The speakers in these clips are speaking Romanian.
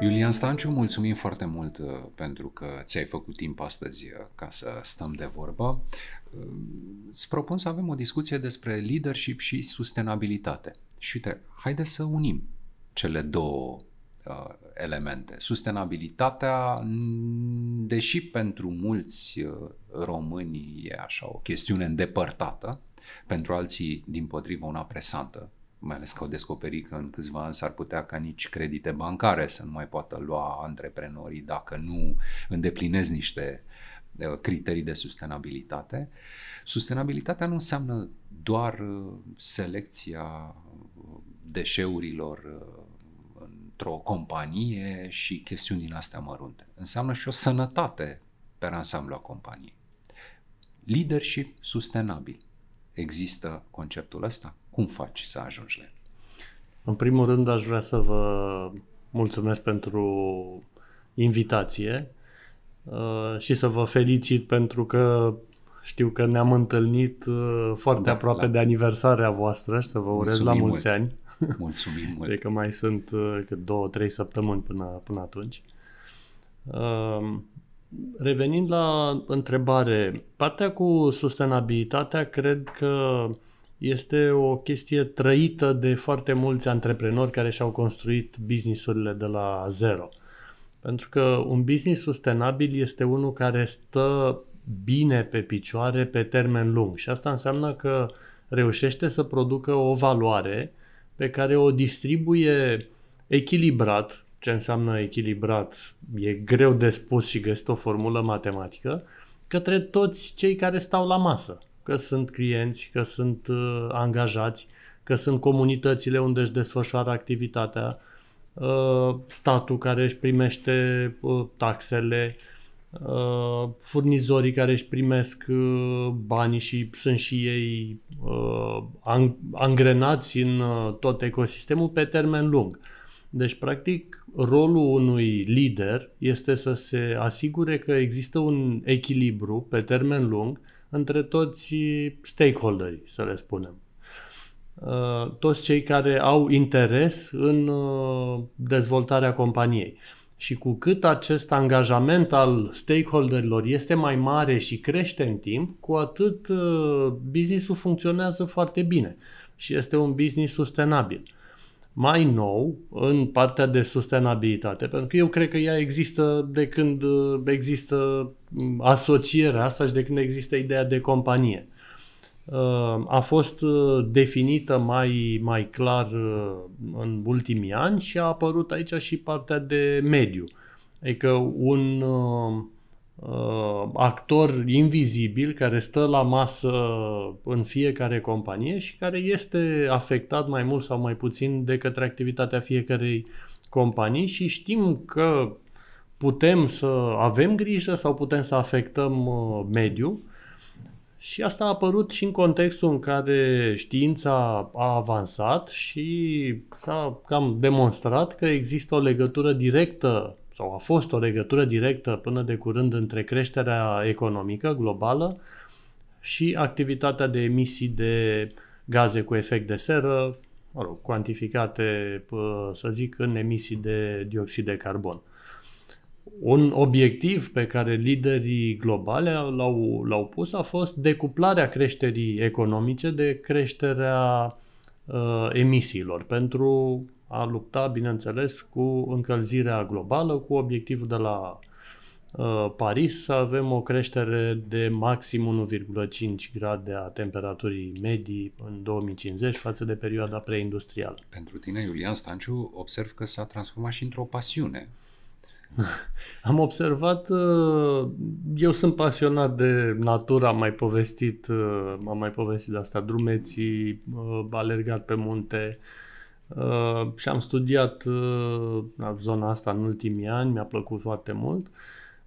Iulian Stanciu, mulțumim foarte mult uh, pentru că ți-ai făcut timp astăzi uh, ca să stăm de vorbă. Uh, îți propun să avem o discuție despre leadership și sustenabilitate. Și uite, haide să unim cele două uh, elemente. Sustenabilitatea, deși pentru mulți români e așa o chestiune îndepărtată, pentru alții, din potrivă, una presantă, mai ales că au descoperit că în câțiva ani s-ar putea ca nici credite bancare să nu mai poată lua antreprenorii dacă nu îndeplinesc niște uh, criterii de sustenabilitate. Sustenabilitatea nu înseamnă doar uh, selecția uh, deșeurilor într-o companie și chestiuni din astea mărunte. Înseamnă și o sănătate pe ansamblu a companiei. Leadership sustenabil. Există conceptul ăsta? Cum faci să ajungi la el? În primul rând aș vrea să vă mulțumesc pentru invitație uh, și să vă felicit pentru că știu că ne-am întâlnit uh, foarte da, aproape la... Da. de aniversarea voastră și să vă urez Mulțumim la mulți mult. ani. Mulțumim mult. De că mai sunt uh, cât două, trei săptămâni până, până atunci. Revenind la întrebare, partea cu sustenabilitatea cred că este o chestie trăită de foarte mulți antreprenori care și-au construit businessurile de la zero. Pentru că un business sustenabil este unul care stă bine pe picioare pe termen lung și asta înseamnă că reușește să producă o valoare pe care o distribuie echilibrat, ce înseamnă echilibrat e greu de spus și găsit o formulă matematică, către toți cei care stau la masă că sunt clienți, că sunt uh, angajați, că sunt comunitățile unde își desfășoară activitatea, uh, statul care își primește uh, taxele, uh, furnizorii care își primesc uh, banii și sunt și ei uh, angrenați în uh, tot ecosistemul pe termen lung. Deci, practic, rolul unui lider este să se asigure că există un echilibru pe termen lung uh, între toți stakeholderii, să le spunem. Uh, toți cei care au interes în uh, dezvoltarea companiei. Și cu cât acest angajament al stakeholderilor este mai mare și crește în timp, cu atât uh, businessul funcționează foarte bine și este un business sustenabil mai nou în partea de sustenabilitate, pentru că eu cred că ea există de când uh, există mm, asocierea asta și de când există ideea de companie. Uh, a fost uh, definită mai, mai clar în ultimii ani și a apărut aici și partea de mediu. Adică un, uh, actor invizibil care stă la masă în fiecare companie și care este afectat mai mult sau mai puțin de către activitatea fiecarei companii și știm că putem să avem grijă sau putem să afectăm uh, mediul și asta a apărut și în contextul în care știința a avansat și s-a cam demonstrat că există o legătură directă sau a fost o legătură directă până de curând între creșterea economică globală și activitatea de emisii de gaze cu efect de seră, mă rog, cuantificate, să zic, în emisii de dioxid de carbon. Un obiectiv pe care liderii globale l-au, l-au pus a fost decuplarea creșterii economice de creșterea uh, emisiilor pentru a lupta, bineînțeles, cu încălzirea globală, cu obiectivul de la uh, Paris să avem o creștere de maxim 1,5 grade a temperaturii medii în 2050 față de perioada preindustrială. Pentru tine, Iulian Stanciu, observ că s-a transformat și într-o pasiune. Am observat, uh, eu sunt pasionat de natură, am mai povestit, uh, am mai povestit de asta, drumeții, alergat pe munte, Uh, și am studiat uh, zona asta în ultimii ani, mi-a plăcut foarte mult,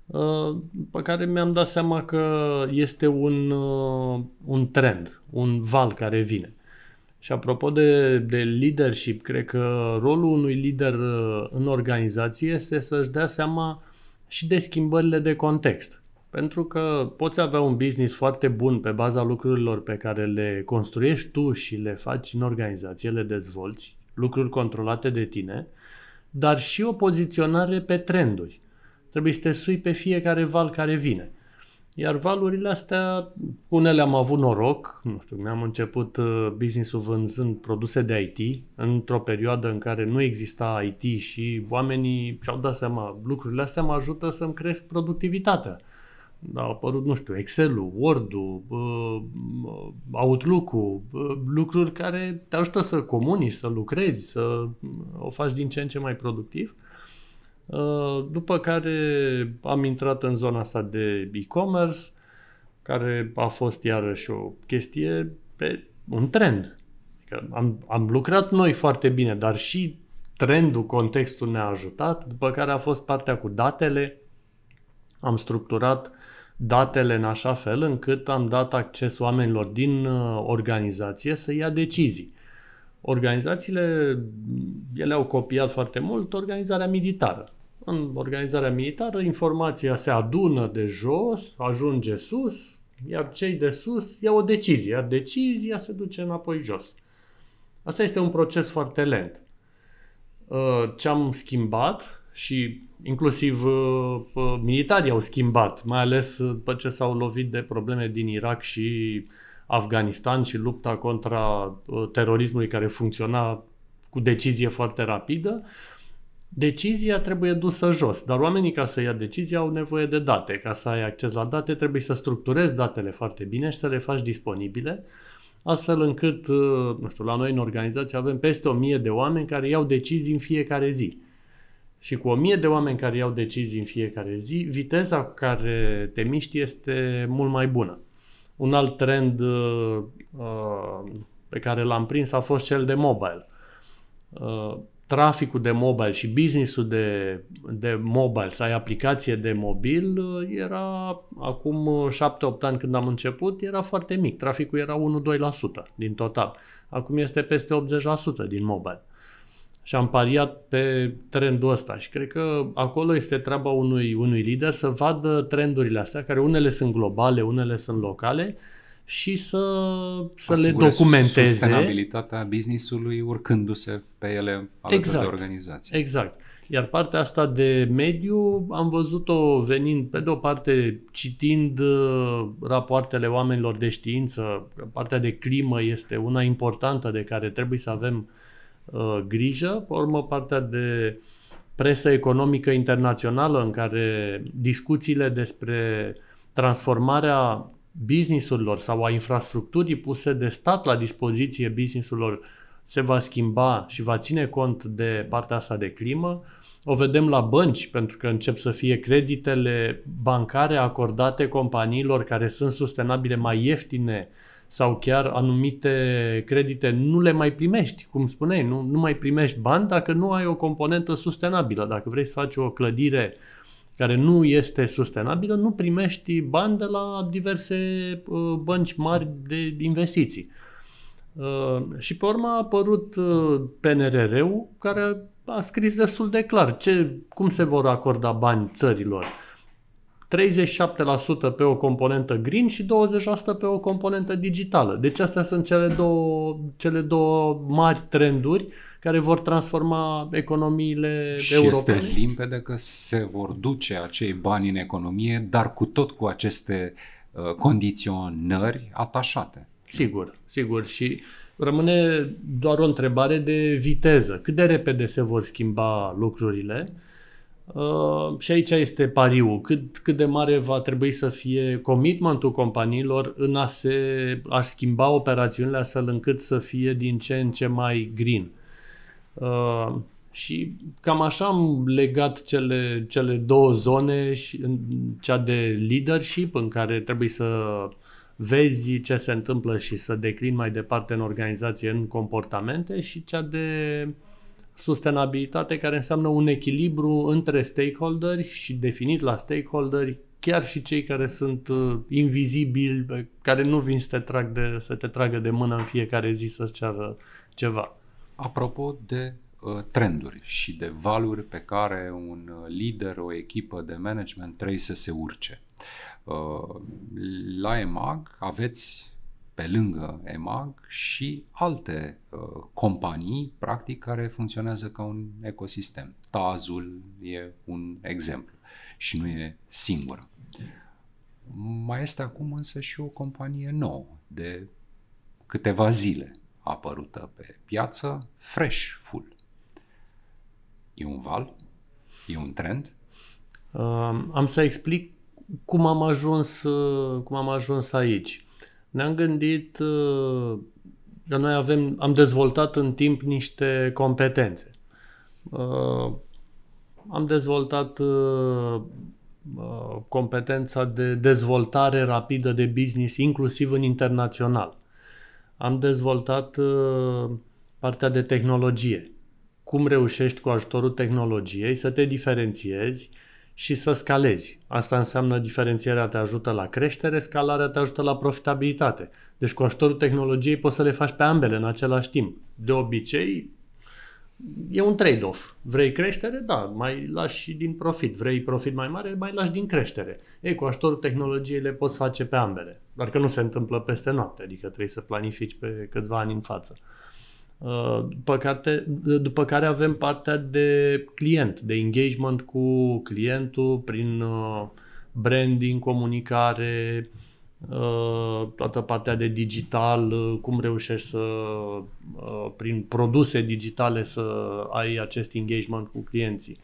uh, pe care mi-am dat seama că este un, uh, un trend, un val care vine. Și apropo de, de leadership, cred că rolul unui lider uh, în organizație este să-și dea seama și de schimbările de context. Pentru că poți avea un business foarte bun pe baza lucrurilor pe care le construiești tu și le faci în organizație, le dezvolți, lucruri controlate de tine, dar și o poziționare pe trenduri. Trebuie să te sui pe fiecare val care vine. Iar valurile astea, unele am avut noroc, nu știu, mi-am început uh, business-ul vânzând produse de IT într-o perioadă în care nu exista IT și oamenii și-au dat seama, lucrurile astea mă ajută să-mi cresc productivitatea a apărut, nu știu, Excel-ul, Word-ul, Outlook-ul, lucruri care te ajută să comunici, să lucrezi, să o faci din ce în ce mai productiv. Ă, după care am intrat în zona asta de e-commerce, care a fost iarăși o chestie pe un trend. Adică am, am lucrat noi foarte bine, dar și trendul, contextul ne-a ajutat, după care a fost partea cu datele, am structurat datele în așa fel încât am dat acces oamenilor din uh, organizație să ia decizii. Organizațiile, ele au copiat foarte mult organizarea militară. În organizarea militară, informația se adună de jos, ajunge sus, iar cei de sus iau o decizie, iar decizia se duce înapoi jos. Asta este un proces foarte lent. Uh, ce am schimbat și inclusiv uh, uh, militarii au schimbat, mai ales după uh, ce s-au lovit de probleme din Irak și Afganistan și lupta contra uh, terorismului care funcționa cu decizie foarte rapidă. Decizia trebuie dusă jos, dar oamenii ca să ia decizia au nevoie de date. Ca să ai acces la date trebuie să structurezi datele foarte bine și să le faci disponibile, astfel încât, uh, nu știu, la noi în organizație avem peste o mie de oameni care iau decizii în fiecare zi și cu o mie de oameni care iau decizii în fiecare zi, viteza cu care te miști este mult mai bună. Un alt trend uh, uh pe care l-am prins a fost cel de mobile. Uh, traficul de mobile și businessul de, de mobile, să ai aplicație de mobil, uh, era acum 7-8 uh, ani când am început, era foarte mic. Traficul era 1-2% din total. Acum este peste 80% din mobile. Și am pariat pe trendul ăsta și cred că acolo este treaba unui, unui lider să vadă trendurile astea, care unele sunt globale, unele sunt locale, și să, să le documenteze. sustenabilitatea business-ului urcându-se pe ele alături exact, de organizație. Exact. Iar partea asta de mediu am văzut-o venind, pe de-o parte, citind uh, rapoartele oamenilor de știință, partea de climă este una importantă de care trebuie să avem uh, Uh, grijă. Pe urmă, partea de presă economică internațională în care discuțiile despre transformarea businessurilor sau a infrastructurii puse de stat la dispoziție businessurilor se va schimba și va ține cont de partea asta de climă. O vedem la bănci, pentru că încep să fie creditele bancare acordate companiilor care sunt sustenabile mai ieftine sau chiar anumite credite nu le mai primești, cum spuneai, nu, nu mai primești bani dacă nu ai o componentă sustenabilă. Dacă vrei să faci o clădire care nu este sustenabilă, nu primești bani de la diverse uh, bănci mari de investiții. Uh, și pe urmă a apărut uh, PNRR-ul care a scris destul de clar ce, cum se vor acorda bani țărilor. 37% pe o componentă green și 20% pe o componentă digitală. Deci astea sunt cele două, cele două mari trenduri care vor transforma economiile și europene. Și este limpede că se vor duce acei bani în economie, dar cu tot cu aceste uh, condiționări atașate. Sigur, sigur. Și rămâne doar o întrebare de viteză. Cât de repede se vor schimba lucrurile? Ă, și aici este pariul, cât, cât de mare va trebui să fie commitmentul companiilor în a se a schimba operațiunile astfel încât să fie din ce în ce mai green. Uh, și cam așa am legat cele, cele două zone, și, cea de leadership, în care trebuie să vezi ce se întâmplă și să declin mai departe în organizație, în comportamente, și cea de uh, Sustenabilitate care înseamnă un echilibru între stakeholderi și definit la stakeholderi chiar și cei care sunt uh, invizibili, care nu vin să te, trag de, să te tragă de mână în fiecare zi să-ți ceară ceva. Apropo de uh, trenduri și de valuri pe care un uh, lider, o echipă de management trebuie să se urce. la EMAG aveți pe lângă EMAG și alte uh, companii, practic, care funcționează ca un ecosistem. Tazul e un exemplu și nu e singură. Mai este acum însă și o companie nouă, de câteva zile apărută pe piață, Fresh Full. E un val? E un trend? Um, am să explic cum am ajuns, uh, cum am ajuns aici ne-am gândit uh, că noi avem, am dezvoltat în timp niște competențe. Uh, am dezvoltat uh, competența de dezvoltare rapidă de business, inclusiv în internațional. Am dezvoltat partea de tehnologie. Cum reușești cu ajutorul tehnologiei să te diferențiezi, și să scalezi. Asta înseamnă diferențierea te ajută la creștere, scalarea te ajută la profitabilitate. Deci cu ajutorul tehnologiei poți să le faci pe ambele în același timp. De obicei, e un trade-off. Vrei creștere? Da, mai lași și din profit. Vrei profit mai mare? Mai lași din creștere. Ei, cu ajutorul tehnologiei le poți face pe ambele. Doar că nu se întâmplă peste noapte, adică trebuie să planifici pe câțiva ani în față. După uh, care, după care avem partea de client, de engagement cu clientul prin uh, branding, comunicare, uh, toată partea de digital, cum reușești să, prin produse digitale, să ai acest engagement cu clienții.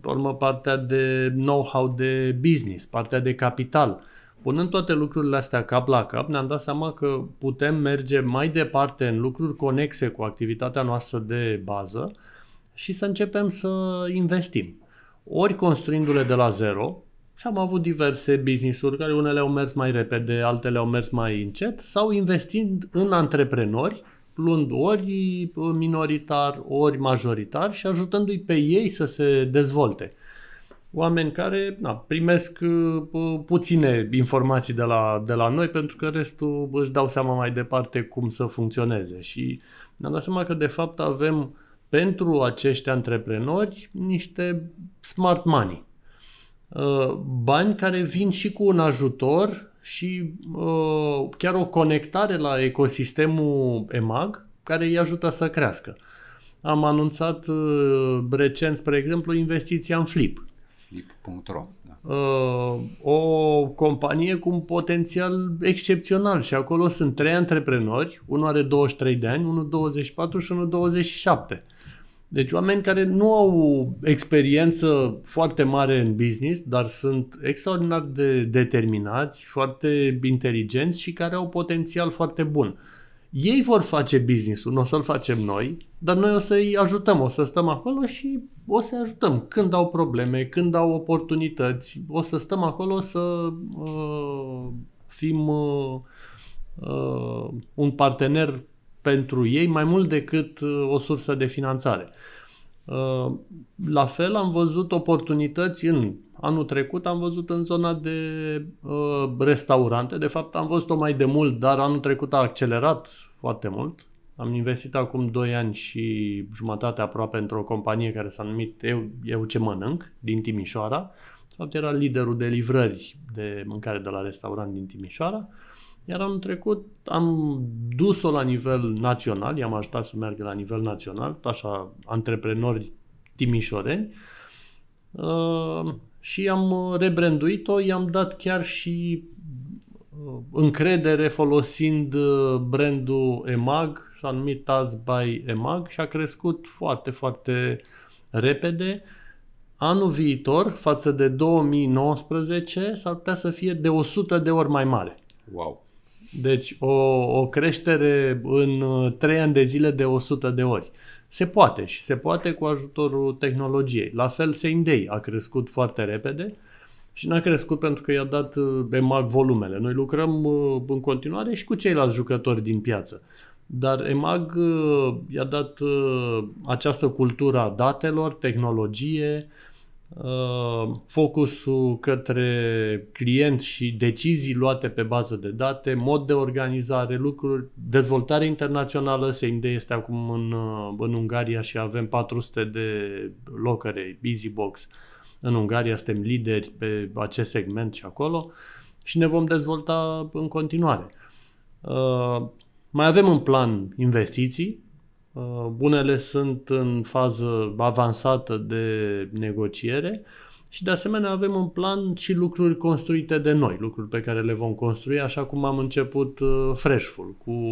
Pe urmă, partea de know-how de business, partea de capital. Punând toate lucrurile astea cap la cap, ne-am dat seama că putem merge mai departe în lucruri conexe cu activitatea noastră de bază și să începem să investim. Ori construindu-le de la zero, și am avut diverse business-uri care unele au mers mai repede, altele au mers mai încet, sau investind în antreprenori, luând ori minoritar, ori majoritar și ajutându-i pe ei să se dezvolte oameni care na, primesc uh, puține informații de la, de la noi pentru că restul își dau seama mai departe cum să funcționeze și ne-am dat seama că de fapt avem pentru acești antreprenori niște smart money. Uh, bani care vin și cu un ajutor și uh, chiar o conectare la ecosistemul EMAG care îi ajută să crească. Am anunțat recent, spre exemplu, investiția în Flip, flip.ro. Da. Uh, o companie cu un potențial excepțional și acolo sunt trei antreprenori, unul are 23 de ani, unul 24 și unul 27. Deci oameni care nu au experiență foarte mare în business, dar sunt extraordinar de determinați, foarte inteligenți și care au potențial foarte bun. Ei vor face business-ul, nu o să-l facem noi, dar noi o să-i ajutăm, o să stăm acolo și o să-i ajutăm. Când au probleme, când au oportunități, o să stăm acolo să uh, fim uh, uh, un partener pentru ei mai mult decât uh, o sursă de finanțare. Uh, la fel am văzut oportunități în Anul trecut am văzut în zona de uh, restaurante, de fapt am văzut-o mai de mult, dar anul trecut a accelerat foarte mult. Am investit acum 2 ani și jumătate aproape într-o companie care s-a numit Eu, Eu ce mănânc, din Timișoara. De fapt era liderul de livrări de mâncare de la restaurant din Timișoara. Iar anul trecut am dus-o la nivel național, i-am ajutat să meargă la nivel național, așa, antreprenori timișoreni. Uh, și am uh, rebranduit-o, i-am dat chiar și uh, încredere folosind uh, brandul EMAG, s-a numit Taz by EMAG și a crescut foarte, foarte repede. Anul viitor, față de 2019, s-ar putea să fie de 100 de ori mai mare. Wow! Deci o, o creștere în 3 uh, ani de zile de 100 de ori. Se poate și se poate cu ajutorul tehnologiei. La fel, day a crescut foarte repede și n-a crescut pentru că i-a dat uh, EMAG volumele. Noi lucrăm uh, în continuare și cu ceilalți jucători din piață. Dar EMAG i-a dat această cultură a datelor, tehnologie, Uh, focusul către client și decizii luate pe bază de date, mod de organizare, lucruri, dezvoltare internațională, SMD este acum în, uh, în Ungaria și avem 400 de locăre, EasyBox. În Ungaria suntem lideri pe acest segment și acolo și ne vom dezvolta în continuare. Uh, mai avem în plan investiții, Uh, bunele sunt în fază avansată de negociere și de asemenea avem în plan și lucruri construite de noi, lucruri pe care le vom construi, așa cum am început uh, Freshful, cu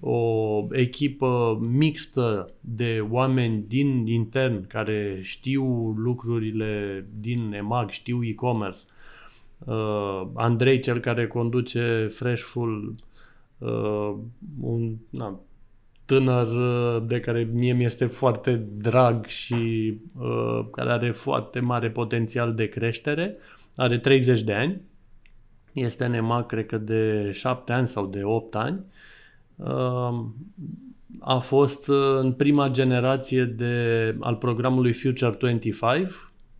o echipă mixtă de oameni din intern care știu lucrurile din EMAG, știu e-commerce. Uh, Andrei, cel care conduce Freshful, uh, un, na, tânăr uh, de care mie mi-este foarte drag și uh, care are foarte mare potențial de creștere. Are 30 de ani. Este EMA, cred că, de 7 ani sau de 8 ani. Uh, a fost uh, în prima generație de, al programului Future 25,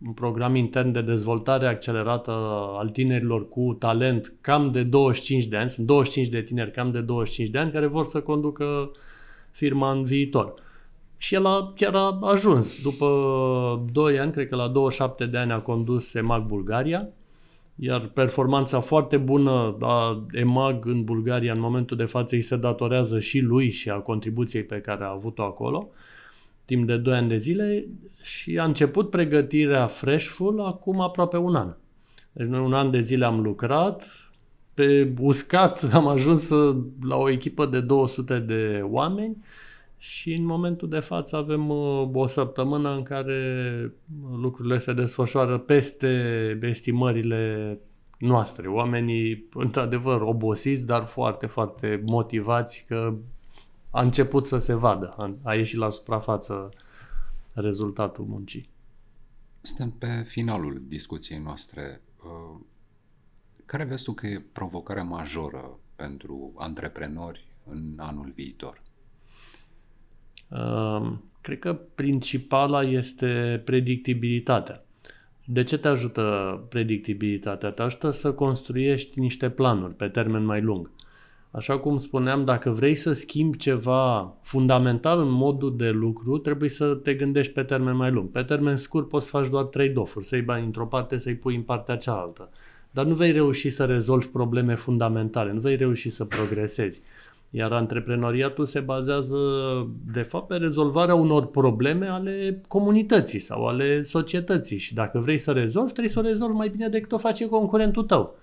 un program intern de dezvoltare accelerată al tinerilor cu talent cam de 25 de ani, sunt 25 de tineri cam de 25 de ani care vor să conducă firma în viitor. Și el a, chiar a ajuns. După 2 ani, cred că la 27 de ani a condus EMAG Bulgaria, iar performanța foarte bună a EMAG în Bulgaria în momentul de față îi se datorează și lui și a contribuției pe care a avut-o acolo timp de 2 ani de zile și a început pregătirea Freshful acum aproape un an. Deci noi un an de zile am lucrat, pe uscat am ajuns la o echipă de 200 de oameni și în momentul de față avem uh, o săptămână în care lucrurile se desfășoară peste estimările noastre. Oamenii, într-adevăr, obosiți, dar foarte, foarte motivați că a început să se vadă, a ieșit la suprafață rezultatul muncii. Suntem pe finalul discuției noastre. Uh, care vezi tu că e provocarea majoră pentru antreprenori în anul viitor? Ehm, cred că principala este predictibilitatea. De ce te ajută predictibilitatea? Te ajută să construiești niște planuri pe termen mai lung. Așa cum spuneam, dacă vrei să schimbi ceva fundamental în modul de lucru, trebuie să te gândești pe termen mai lung. Pe termen scurt poți să faci doar trei dofuri, să-i bani într-o parte, să-i pui în partea cealaltă. Uh, dar nu vei reuși să rezolvi probleme fundamentale, nu vei reuși să progresezi. Iar antreprenoriatul se bazează, de fapt, pe rezolvarea unor probleme ale comunității sau ale societății. Și dacă vrei să rezolvi, trebuie să o rezolvi mai bine decât o face concurentul tău.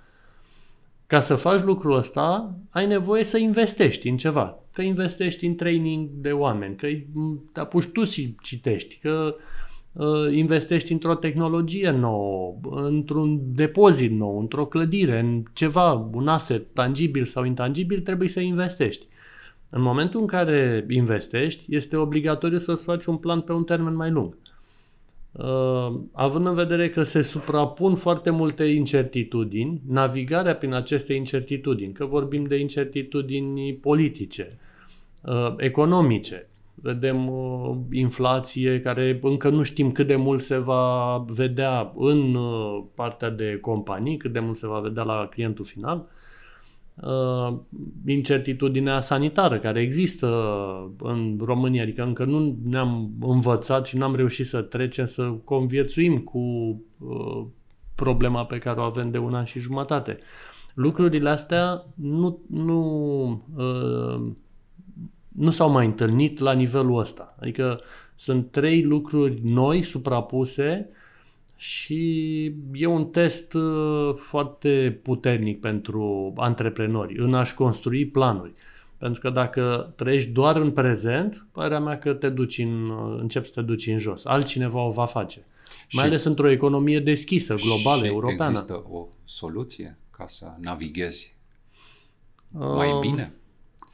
Ca să faci lucrul ăsta, ai nevoie să investești în ceva. Că investești în training de oameni, că te apuci tu și citești, că Uh, investești într-o tehnologie nouă, într-un depozit nou, într-o clădire, în ceva, un asset tangibil sau intangibil, trebuie să investești. În momentul în care investești, este obligatoriu să-ți faci un plan pe un termen mai lung. Uh, având în vedere că se suprapun foarte multe incertitudini, navigarea prin aceste incertitudini, că vorbim de incertitudini politice, uh, economice, vedem uh, inflație care încă nu știm cât de mult se va vedea în uh, partea de companii, cât de mult se va vedea la clientul final. Uh, incertitudinea sanitară care există în România, adică încă nu ne-am învățat și n-am reușit să trecem să conviețuim cu uh, problema pe care o avem de un an și jumătate. Lucrurile astea nu, nu uh, nu s-au mai întâlnit la nivelul ăsta. Adică sunt trei lucruri noi suprapuse și e un test uh, foarte puternic pentru antreprenori în a-și construi planuri. Pentru că dacă trăiești doar în prezent, părerea mea că te duci în, uh, începi să te duci în jos. Altcineva o va face. Și Mai ales într-o economie deschisă, globală, și europeană. există o soluție ca să navighezi um, mai um, bine?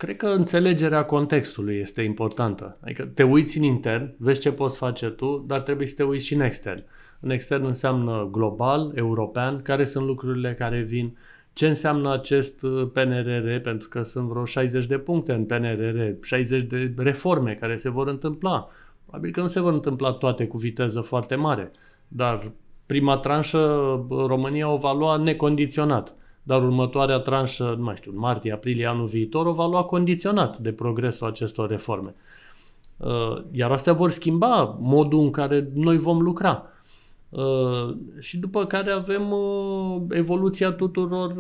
cred că înțelegerea contextului este importantă. Adică te uiți în intern, vezi ce poți face tu, dar trebuie să te uiți și în extern. În extern înseamnă global, european, care sunt lucrurile care vin, ce înseamnă acest uh, PNRR, pentru că sunt vreo 60 de puncte în PNRR, 60 de reforme care se vor întâmpla. Probabil că nu se vor întâmpla toate cu viteză foarte mare, dar prima tranșă uh, România o va lua necondiționat dar următoarea tranșă, nu mai știu, în martie, aprilie, anul viitor, o va lua condiționat de progresul acestor reforme. Uh, iar astea vor schimba modul în care noi vom lucra. Uh, și după care avem uh, evoluția tuturor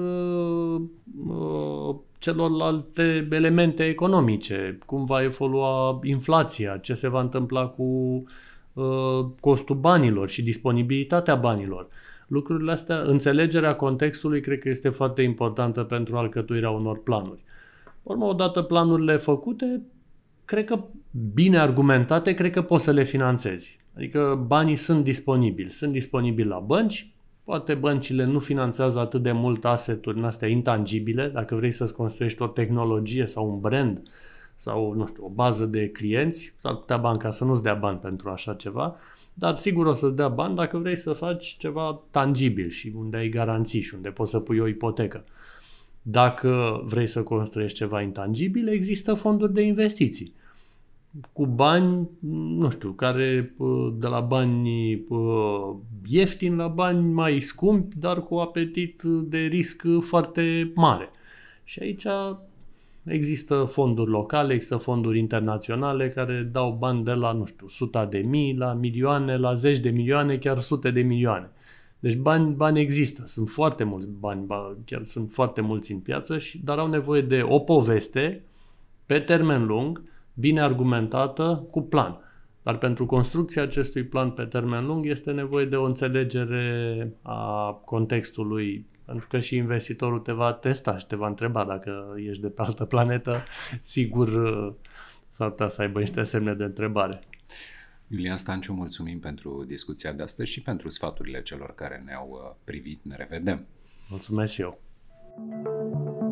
celorlalte elemente economice, cum va evolua inflația, ce se va întâmpla cu costul banilor și disponibilitatea banilor lucrurile astea, înțelegerea contextului cred că este foarte importantă pentru alcătuirea unor planuri. Urmă, odată planurile făcute, cred că bine argumentate, cred că poți să le finanțezi. Adică banii sunt disponibili, sunt disponibili la bănci, poate băncile nu finanțează atât de mult asset-uri astea intangibile, dacă vrei să-ți construiești o tehnologie sau un brand, uh, sau, nu știu, o bază de clienți, s-ar putea banca să nu-ți dea bani pentru așa ceva, dar sigur o să-ți dea bani dacă vrei să faci ceva tangibil și unde ai garanții și unde poți să pui o ipotecă. Dacă vrei să construiești ceva intangibil, există fonduri de investiții cu bani, nu știu, care de la bani ieftini la bani mai scumpi, dar cu apetit de risc foarte mare. Și aici Există fonduri locale, există fonduri internaționale care dau bani de la, nu știu, suta de mii, la milioane, la zeci de milioane, chiar sute de milioane. Deci bani, bani există, sunt foarte mulți bani, chiar sunt foarte mulți în piață, și, dar au nevoie de o poveste pe termen lung, bine argumentată, cu plan. Dar pentru construcția acestui plan pe termen lung este nevoie de o înțelegere a contextului pentru că și investitorul te va testa și te va întreba dacă ești de pe altă planetă, sigur uh, s-ar putea să aibă niște semne de întrebare. Iulian Stanciu, mulțumim pentru discuția de astăzi și pentru sfaturile celor care ne-au uh, privit. Ne revedem! Mulțumesc și eu! thank you